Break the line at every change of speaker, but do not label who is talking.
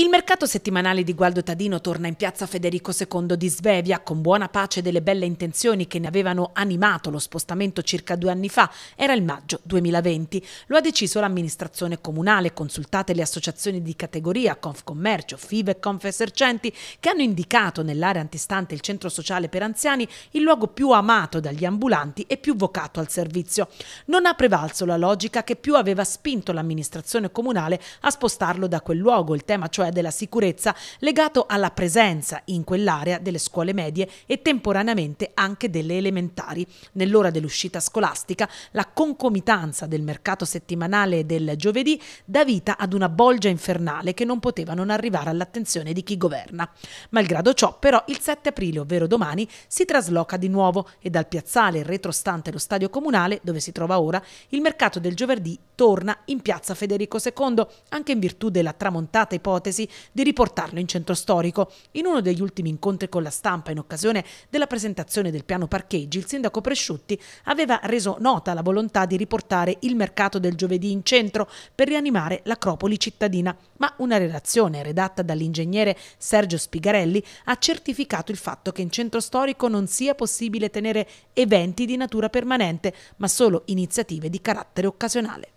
Il mercato settimanale di Gualdo Tadino torna in piazza Federico II di Svevia con buona pace delle belle intenzioni che ne avevano animato lo spostamento circa due anni fa, era il maggio 2020. Lo ha deciso l'amministrazione comunale, consultate le associazioni di categoria Confcommercio, FIVE e Confesercenti che hanno indicato nell'area antistante il centro sociale per anziani il luogo più amato dagli ambulanti e più vocato al servizio. Non ha prevalso la logica che più aveva spinto l'amministrazione comunale a spostarlo da quel luogo, il tema cioè cioè della sicurezza, legato alla presenza in quell'area delle scuole medie e temporaneamente anche delle elementari. Nell'ora dell'uscita scolastica, la concomitanza del mercato settimanale del giovedì dà vita ad una bolgia infernale che non poteva non arrivare all'attenzione di chi governa. Malgrado ciò, però, il 7 aprile, ovvero domani, si trasloca di nuovo e dal piazzale retrostante lo stadio comunale, dove si trova ora, il mercato del giovedì torna in piazza Federico II, anche in virtù della tramontata ipotesi di riportarlo in centro storico. In uno degli ultimi incontri con la stampa, in occasione della presentazione del piano parcheggi, il sindaco Presciutti aveva reso nota la volontà di riportare il mercato del giovedì in centro per rianimare l'acropoli cittadina, ma una relazione redatta dall'ingegnere Sergio Spigarelli ha certificato il fatto che in centro storico non sia possibile tenere eventi di natura permanente, ma solo iniziative di carattere occasionale.